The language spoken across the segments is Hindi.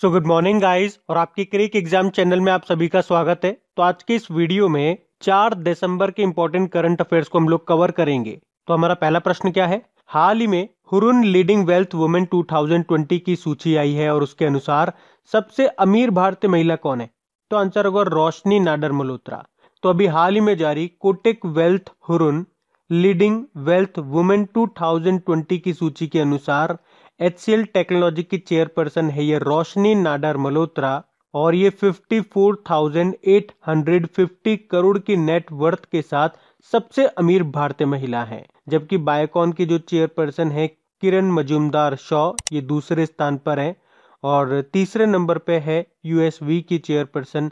सो गुड मॉर्निंग गाइस और आपके क्रिक एग्जाम चैनल में आप सभी का स्वागत है तो आज के इस वीडियो में चार दिसंबर के इंपॉर्टेंट करंट अफेयर्स को हम लोग कवर करेंगे तो हमारा पहला प्रश्न क्या है हाल ही में हुरुन लीडिंग वेल्थ वुमेन 2020 की सूची आई है और उसके अनुसार सबसे अमीर भारतीय महिला कौन है तो आंसर होगा रोशनी नाडर मल्होत्रा तो अभी हाल ही में जारी Kotak wealth Hurun leading wealth women 2020 की सूची के अनुसार एच टेक्नोलॉजी की चेयरपर्सन है ये रोशनी नाडर मल्होत्रा और ये 54,850 करोड़ की नेट वर्थ के साथ सबसे अमीर भारतीय महिला हैं जबकि बायोकॉन की जो चेयरपर्सन है किरण मजूमदार शॉ ये दूसरे स्थान पर हैं और तीसरे नंबर पे है यूएसवी की चेयरपर्सन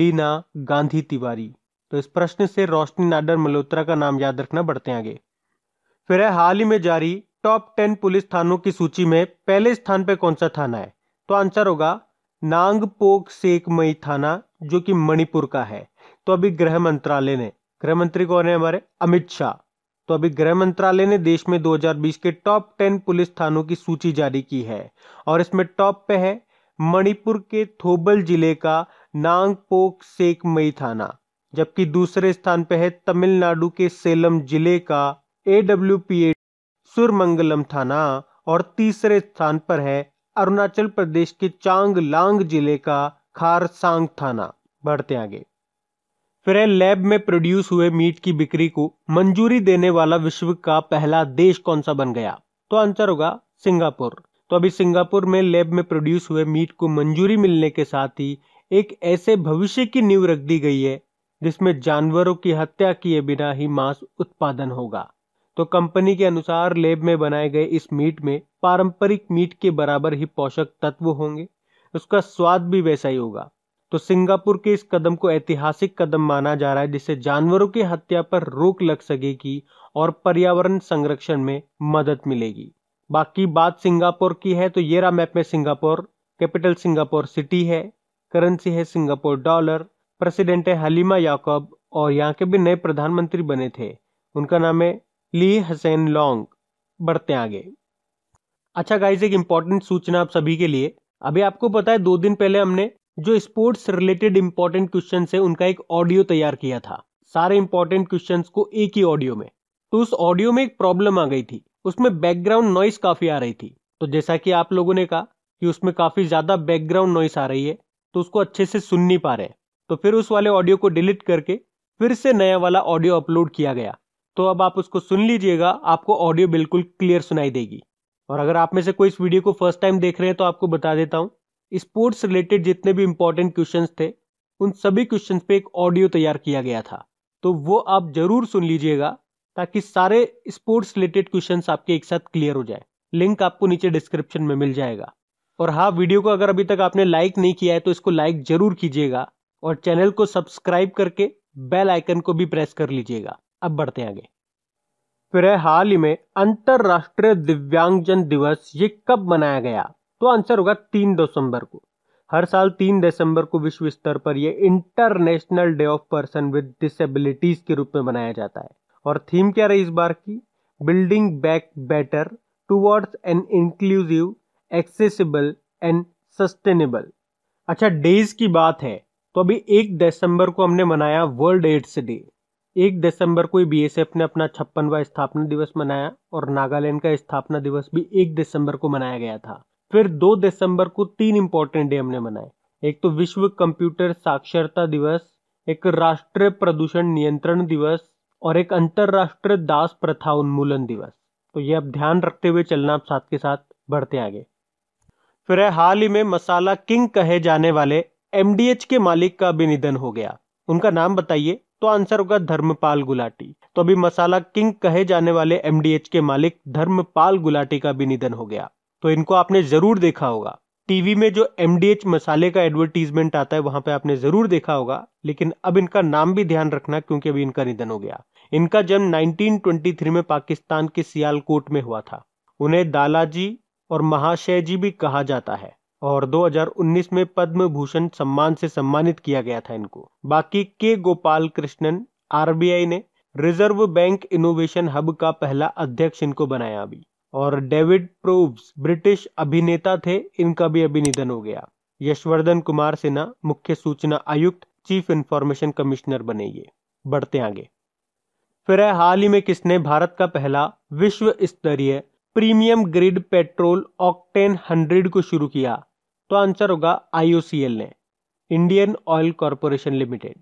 लीना गांधी तिवारी तो इस प्रश्न से रोशनी नाडर मल्होत्रा का नाम याद रखना बढ़ते आगे फिर है हाल ही में जारी टॉप टेन पुलिस थानों की सूची में पहले स्थान पर कौन सा थाना है तो आंसर होगा नांगपोक सेकमई थाना जो कि मणिपुर का है तो अभी गृह मंत्रालय ने गृह मंत्री कौन है हमारे अमित शाह तो अभी गृह मंत्रालय ने देश में 2020 के टॉप टेन पुलिस थानों की सूची जारी की है और इसमें टॉप पे है मणिपुर के थोबल जिले का नांगपोक सेकमई थाना जबकि दूसरे स्थान पे है तमिलनाडु के सेलम जिले का ए सुरमंगलम थाना और तीसरे स्थान पर है अरुणाचल प्रदेश के चांगलांग जिले का खारसांग थाना बढ़ते आगे फिर है लैब में प्रोड्यूस हुए मीट की बिक्री को मंजूरी देने वाला विश्व का पहला देश कौन सा बन गया तो आंसर होगा सिंगापुर तो अभी सिंगापुर में लैब में प्रोड्यूस हुए मीट को मंजूरी मिलने के साथ ही एक ऐसे भविष्य की नींव रख दी गई है जिसमें जानवरों की हत्या किए बिना ही मांस उत्पादन होगा तो कंपनी के अनुसार लेब में बनाए गए इस मीट में पारंपरिक मीट के बराबर ही पोषक तत्व होंगे उसका स्वाद भी वैसा ही होगा तो सिंगापुर के इस कदम को ऐतिहासिक कदम माना जा रहा है जिससे जानवरों की हत्या पर रोक लग सकेगी और पर्यावरण संरक्षण में मदद मिलेगी बाकी बात सिंगापुर की है तो ये रहा मैप में सिंगापुर कैपिटल सिंगापुर सिटी है करेंसी है सिंगापुर डॉलर प्रेसिडेंट है हलीमा याकब और यहाँ के भी नए प्रधानमंत्री बने थे उनका नाम है ली हसैन लॉन्ग बढ़ते आगे अच्छा गाइज एक इम्पॉर्टेंट सूचना आप सभी के लिए अभी आपको पता है दो दिन पहले हमने जो स्पोर्ट्स रिलेटेड इंपॉर्टेंट क्वेश्चन है उनका एक ऑडियो तैयार किया था सारे इंपॉर्टेंट क्वेश्चन को एक ही ऑडियो में तो उस ऑडियो में एक प्रॉब्लम आ गई थी उसमें बैकग्राउंड नॉइस काफ़ी आ रही थी तो जैसा कि आप लोगों ने कहा कि उसमें काफ़ी ज़्यादा बैकग्राउंड नॉइस आ रही है तो उसको अच्छे से सुन नहीं पा रहे तो फिर उस वाले ऑडियो को डिलीट करके फिर से नया वाला ऑडियो अपलोड किया गया तो अब आप उसको सुन लीजिएगा आपको ऑडियो बिल्कुल क्लियर सुनाई देगी और अगर आप में से कोई इस वीडियो को फर्स्ट टाइम देख रहे हैं तो आपको बता देता हूँ स्पोर्ट्स रिलेटेड जितने भी इंपॉर्टेंट क्वेश्चन थे उन सभी क्वेश्चन पे एक ऑडियो तैयार किया गया था तो वो आप जरूर सुन लीजिएगा ताकि सारे स्पोर्ट्स रिलेटेड क्वेश्चन आपके एक साथ क्लियर हो जाए लिंक आपको नीचे डिस्क्रिप्शन में मिल जाएगा और हाँ वीडियो को अगर अभी तक आपने लाइक नहीं किया है तो इसको लाइक जरूर कीजिएगा और चैनल को सब्सक्राइब करके बेल आइकन को भी प्रेस कर लीजिएगा अब बढ़ते आगे फिर हाल ही में अंतरराष्ट्रीय दिव्यांगजन दिवस ये कब मनाया गया तो आंसर होगा तीन दिसंबर को हर साल तीन दिसंबर को विश्व स्तर पर यह international day of person with disabilities के रूप में मनाया जाता है और थीम क्या रही इस बार की building back better towards an inclusive accessible and sustainable अच्छा डेज की बात है तो अभी एक दिसंबर को हमने मनाया वर्ल्ड एड्स डे एक दिसंबर को बीएसएफ ने अपना छप्पनवा स्थापना दिवस मनाया और नागालैंड का स्थापना दिवस भी एक दिसंबर को मनाया गया था फिर दो दिसंबर को तीन इंपॉर्टेंट डे हमने मनाए एक तो विश्व कंप्यूटर साक्षरता दिवस एक राष्ट्रीय प्रदूषण नियंत्रण दिवस और एक अंतर्राष्ट्रीय दास प्रथा उन्मूलन दिवस तो ये अब ध्यान रखते हुए चलना आप साथ के साथ बढ़ते आगे फिर है हाल ही में मसाला किंग कहे जाने वाले एमडीएच के मालिक का भी निधन हो गया उनका नाम बताइए तो आंसर होगा धर्मपाल गुलाटी तो अभी मसाला किंग कहे जाने वाले एमडीएच के मालिक धर्मपाल गुलाटी का भी निधन हो गया तो इनको आपने जरूर देखा होगा टीवी में जो एमडीएच मसाले का एडवर्टीजमेंट आता है वहां पे आपने जरूर देखा होगा लेकिन अब इनका नाम भी ध्यान रखना क्योंकि अभी इनका निधन हो गया इनका जन्म 1923 में पाकिस्तान के सियालकोट में हुआ था उन्हें दालाजी और महाशय जी भी कहा जाता है और 2019 में पद्म भूषण सम्मान से सम्मानित किया गया था इनको बाकी के गोपाल कृष्णन आरबीआई ने रिजर्व बैंक इनोवेशन हब का पहला अध्यक्ष इनको बनाया अभी और डेविड प्रोव्स ब्रिटिश अभिनेता थे इनका भी अभी निधन हो गया यशवर्धन कुमार सिन्हा मुख्य सूचना आयुक्त चीफ इंफॉर्मेशन कमिश्नर बने ये बढ़ते आगे फिर है हाल ही में किसने भारत का पहला विश्व स्तरीय premium grade petrol octane hundred को शुरू किया तो आंसर होगा आईओसीएल ने इंडियन ऑयल कॉरपोरेशन लिमिटेड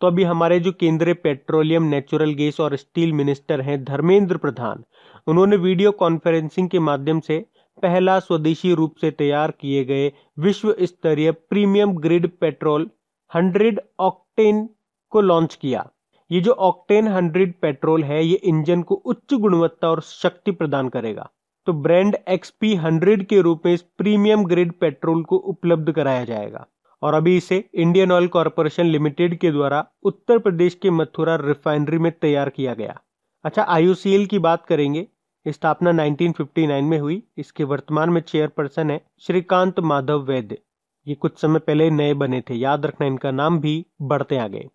तो अभी हमारे जो केंद्रीय पेट्रोलियम नेचुरल गैस और स्टील मिनिस्टर हैं धर्मेंद्र प्रधान उन्होंने वीडियो कॉन्फ्रेंसिंग के माध्यम से पहला स्वदेशी रूप से तैयार किए गए विश्व स्तरीय premium grade petrol hundred octane को लॉन्च किया ये जो ऑक्टेन हंड्रेड पेट्रोल है ये इंजन को उच्च गुणवत्ता और शक्ति प्रदान करेगा तो ब्रांड एक्सपी हंड्रेड के रूप में इस प्रीमियम ग्रेड पेट्रोल को उपलब्ध कराया जाएगा और अभी इसे इंडियन ऑयल कॉरपोरेशन लिमिटेड के द्वारा उत्तर प्रदेश के मथुरा रिफाइनरी में तैयार किया गया अच्छा आईयूसीएल की बात करेंगे स्थापना 1959 में हुई इसके वर्तमान में चेयरपर्सन है श्रीकांत माधव वैद्य ये कुछ समय पहले नए बने थे याद रखना इनका नाम भी बढ़ते आ गए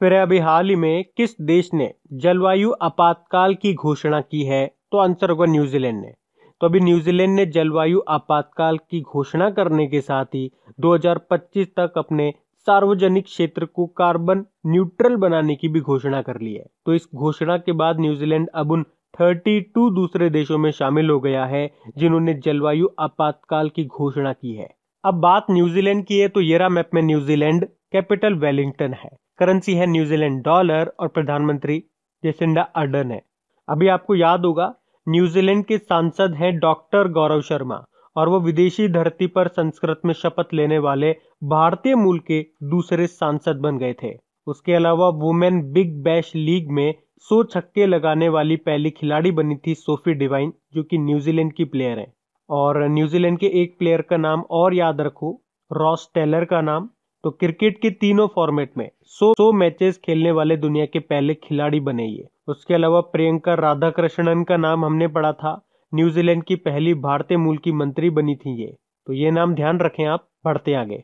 फिर अभी हाल ही में किस देश ने जलवायु आपातकाल की घोषणा की है तो आंसर होगा न्यूजीलैंड ने तो अभी न्यूजीलैंड ने जलवायु आपातकाल की घोषणा करने के साथ ही 2025 तक अपने सार्वजनिक क्षेत्र को कार्बन न्यूट्रल बनाने की भी घोषणा कर ली है तो इस घोषणा के बाद न्यूजीलैंड अब उन 32 दूसरे देशों में शामिल हो गया है जिन्होंने जलवायु आपातकाल की घोषणा की है अब बात न्यूजीलैंड की है तो येरा मैप में न्यूजीलैंड कैपिटल वेलिंगटन है करेंसी है न्यूजीलैंड डॉलर और प्रधानमंत्री जेसिंडा अर्डन है अभी आपको याद होगा न्यूजीलैंड के सांसद हैं डॉक्टर गौरव शर्मा और वो विदेशी धरती पर संस्कृत में शपथ लेने वाले भारतीय मूल के दूसरे सांसद बन गए थे उसके अलावा वुमेन बिग बैश लीग में सो छक्के लगाने वाली पहली खिलाड़ी बनी थी सोफी डिवाइन जो कि न्यूजीलैंड की प्लेयर है और न्यूजीलैंड के एक प्लेयर का नाम और याद रखो रॉस टेलर का नाम तो क्रिकेट के तीनों फॉर्मेट में सो सो मैचेस खेलने वाले दुनिया के पहले खिलाड़ी बने ये उसके अलावा प्रियंका राधाकृष्णन का नाम हमने पढ़ा था न्यूजीलैंड की पहली भारतीय मूल की मंत्री बनी थी ये तो ये नाम ध्यान रखें आप बढ़ते आगे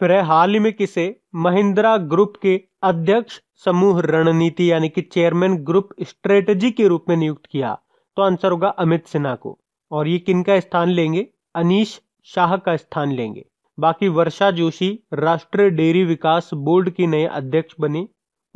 फिर है हाल ही में किसे महिंद्रा ग्रुप के अध्यक्ष समूह रणनीति यानी कि चेयरमैन ग्रुप स्ट्रेटजी के रूप में नियुक्त किया तो आंसर होगा अमित सिन्हा को और ये किन का स्थान लेंगे अनिश शाह का स्थान लेंगे बाकी वर्षा जोशी राष्ट्रीय डेयरी विकास बोर्ड की नए अध्यक्ष बने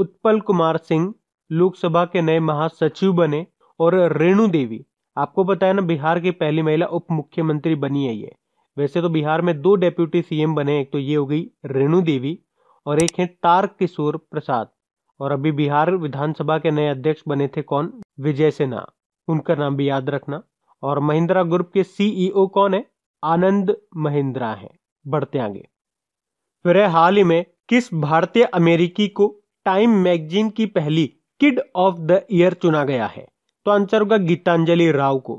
उत्पल कुमार सिंह लोकसभा के नए महासचिव बने और रेणु देवी आपको पता है ना बिहार की पहली महिला उप मुख्यमंत्री बनी है ये वैसे तो बिहार में दो डेप्यूटी सीएम बने एक तो ये हो गई रेणु देवी और एक है तार किशोर प्रसाद और अभी बिहार विधानसभा के नए अध्यक्ष बने थे कौन विजय सिन्हा उनका नाम भी याद रखना और महिंद्रा ग्रुप के सीईओ कौन है आनंद महिंद्रा है बढ़ते आगे फिर हाल ही में किस भारतीय अमेरिकी को टाइम मैगजीन की पहली किड ऑफ द ईयर चुना गया है तो आंसर होगा गीतांजलि राव को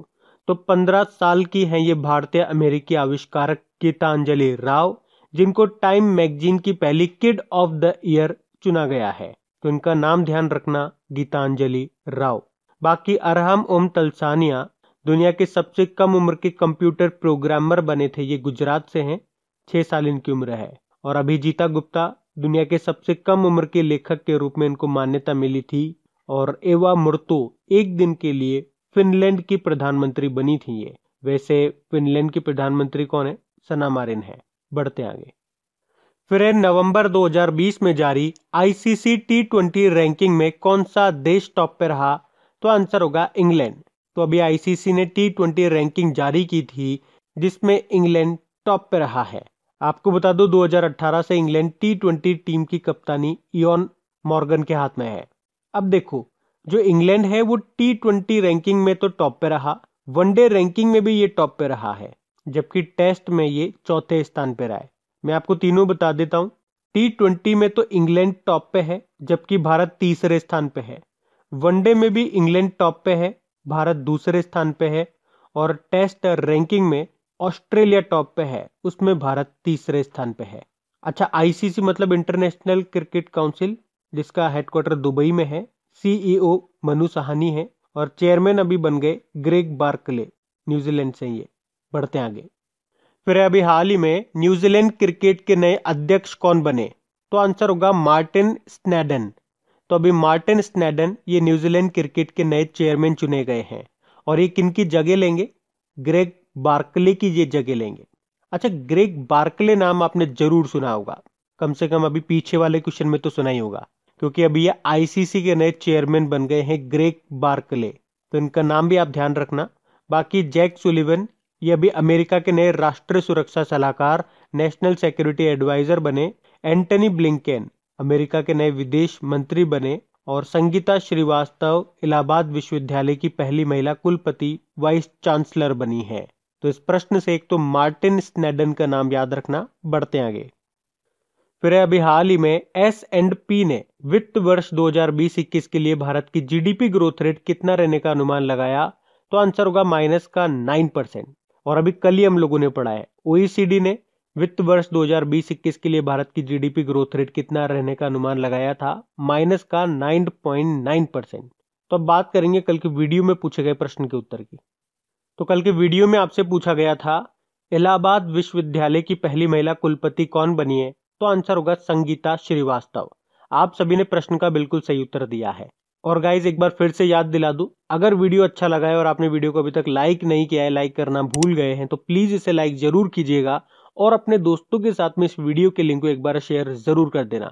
तो पंद्रह साल की हैं ये भारतीय अमेरिकी आविष्कारक गीतांजलि राव जिनको टाइम मैगजीन की पहली किड ऑफ द ईयर चुना गया है तो इनका नाम ध्यान रखना गीतांजलि राव बाकी अरहम ओम तलसानिया दुनिया के सबसे कम उम्र के कंप्यूटर प्रोग्रामर बने थे ये गुजरात से हैं छह साल इनकी उम्र है और अभिजीता गुप्ता दुनिया के सबसे कम उम्र के लेखक के रूप में इनको मान्यता मिली थी और एवा मुर्तो एक दिन के लिए फिनलैंड की प्रधानमंत्री बनी थी ये वैसे फिनलैंड की प्रधानमंत्री कौन है सना मारिन है बढ़ते आगे फिर नवंबर 2020 में जारी आईसीसी टी ट्वेंटी रैंकिंग में कौन सा देश टॉप पे रहा तो आंसर होगा इंग्लैंड तो अभी आईसीसी ने टी ट्वेंटी रैंकिंग जारी की थी जिसमें इंग्लैंड टॉप पे रहा है आपको बता दो 2018 से इंग्लैंड टी ट्वेंटी टीम की कप्तानी इन मॉर्गन के हाथ में है अब देखो जो इंग्लैंड है वो टी ट्वेंटी रैंकिंग में तो टॉप पे रहा वनडे रैंकिंग में भी ये टॉप पे रहा है जबकि टेस्ट में ये चौथे स्थान पर रहा है मैं आपको तीनों बता देता हूँ टी ट्वेंटी में तो इंग्लैंड टॉप पे है जबकि भारत तीसरे स्थान पे है वनडे में भी इंग्लैंड टॉप पे है भारत दूसरे स्थान पे है और टेस्ट रैंकिंग में ऑस्ट्रेलिया टॉप पे है उसमें भारत तीसरे स्थान पे है अच्छा आईसीसी मतलब इंटरनेशनल क्रिकेट काउंसिल जिसका हेडक्वार्टर दुबई में है सीईओ e मनु सहानी है और चेयरमैन अभी बन गए ग्रेग बार्कले न्यूजीलैंड से ये बढ़ते आगे फिर अभी हाल ही में न्यूजीलैंड क्रिकेट के नए अध्यक्ष कौन बने तो आंसर होगा मार्टिन स्नेडन तो अभी मार्टिन स्नेडन ये न्यूजीलैंड क्रिकेट के नए चेयरमैन चुने गए हैं और ये किन की जगह लेंगे ग्रेग बार्कले की ये जगह लेंगे अच्छा ग्रेग बार्कले नाम आपने जरूर सुना होगा कम से कम अभी पीछे वाले क्वेश्चन में तो सुना ही होगा क्योंकि अभी ये आईसीसी के नए चेयरमैन बन गए हैं ग्रेग बार्कले तो इनका नाम भी आप ध्यान रखना बाकी जैक सुलिवन ये अभी अमेरिका के नए राष्ट्रीय सुरक्षा सलाहकार नेशनल सिक्योरिटी एडवाइजर बने एंटनी ब्लिंकेन अमेरिका के नए विदेश मंत्री बने और संगीता श्रीवास्तव इलाहाबाद विश्वविद्यालय की पहली महिला कुलपति वाइस चांसलर बनी है तो इस प्रश्न से एक तो मार्टिन स्नेडन का नाम याद रखना बढ़ते आगे फिर अभी हाल ही में एस एंड पी ने वित्त वर्ष 2020-21 के लिए भारत की जीडीपी ग्रोथ रेट कितना रहने का अनुमान लगाया तो आंसर होगा माइनस का नाइन परसेंट और अभी कल ही हम लोगों ने पढ़ा है ओईसीडी e ने वित्त वर्ष 2020-21 के लिए भारत की जीडीपी ग्रोथ रेट कितना रहने का अनुमान लगाया था माइनस का नाइन परसेंट तो अब बात करेंगे कल के वीडियो में पूछे गए प्रश्न के उत्तर की तो कल के वीडियो में आपसे पूछा गया था इलाहाबाद विश्वविद्यालय की पहली महिला कुलपति कौन बनी है तो आंसर होगा संगीता श्रीवास्तव आप सभी ने प्रश्न का बिल्कुल सही उत्तर दिया है और गाइज एक बार फिर से याद दिला दू अगर वीडियो अच्छा लगा है और आपने वीडियो को अभी तक लाइक नहीं किया है लाइक करना भूल गए हैं तो प्लीज़ इसे लाइक जरूर कीजिएगा और अपने दोस्तों के साथ में इस वीडियो के लिंक को एक बार शेयर जरूर कर देना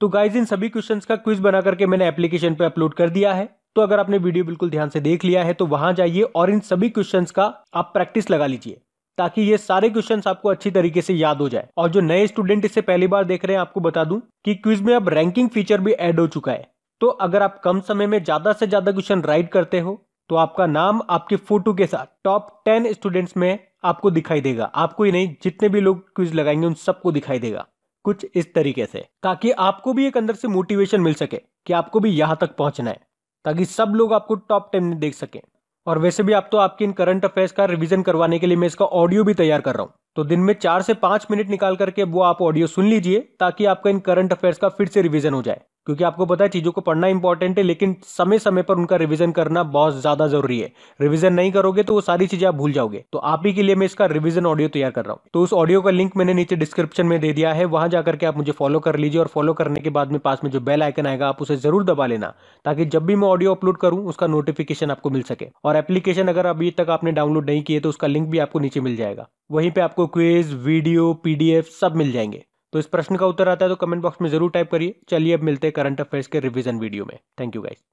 तो गाइज इन सभी क्वेश्चंस का क्विज बना करके मैंने एप्लीकेशन पे अपलोड कर दिया है तो अगर आपने वीडियो बिल्कुल ध्यान से देख लिया है तो वहां जाइए और इन सभी क्वेश्चंस का आप प्रैक्टिस लगा लीजिए ताकि ये सारे क्वेश्चन आपको अच्छी तरीके से याद हो जाए और जो नए स्टूडेंट इसे पहली बार देख रहे हैं आपको बता दूं कि क्विज में अब रैंकिंग फीचर भी ऐड हो चुका है तो अगर आप कम समय में ज्यादा से ज्यादा क्वेश्चन राइट करते हो तो आपका नाम आपके फोटो के साथ टॉप टेन स्टूडेंट्स में आपको दिखाई देगा आपको ही नहीं जितने भी लोग क्विज लगाएंगे उन सबको दिखाई देगा कुछ इस तरीके से ताकि आपको भी एक अंदर से मोटिवेशन मिल सके कि आपको भी यहां तक पहुंचना है ताकि सब लोग आपको टॉप टेन में देख सकें और वैसे भी आप तो आपके इन करंट अफेयर्स का रिवीजन करवाने के लिए मैं इसका ऑडियो भी तैयार कर रहा हूँ तो दिन में चार से पाँच मिनट निकाल करके वो आप ऑडियो सुन लीजिए ताकि आपका इन करंट अफेयर्स का फिर से रिवीजन हो जाए क्योंकि आपको पता है चीज़ों को पढ़ना इंपॉर्टेंट है लेकिन समय समय पर उनका रिवीजन करना बहुत ज़्यादा ज़रूरी है रिवीजन नहीं करोगे तो वो सारी चीज़ें आप भूल जाओगे तो आप ही के लिए मैं इसका रिवीजन ऑडियो तैयार कर रहा हूँ तो उस ऑडियो का लिंक मैंने नीचे डिस्क्रिप्शन में दे दिया है वहाँ जाकर के आप मुझे फॉलो कर लीजिए और फॉलो करने के बाद में पास में जो बेल आइकन आएगा आप उसे ज़रूर दबा लेना ताकि जब भी मैं ऑडियो अपलोड करूँ उसका नोटिफिकेशन आपको मिल सके और एप्लीकेशन अगर अभी तक आपने डाउनलोड नहीं किए तो उसका लिंक भी आपको नीचे मिल जाएगा वहीं पर आपको क्वेज वीडियो पीडीएफ सब मिल जाएंगे तो इस प्रश्न का उत्तर आता है तो कमेंट बॉक्स में जरूर टाइप करिए चलिए अब मिलते हैं करंट अफेयर्स के रिवीजन वीडियो में थैंक यू गाइस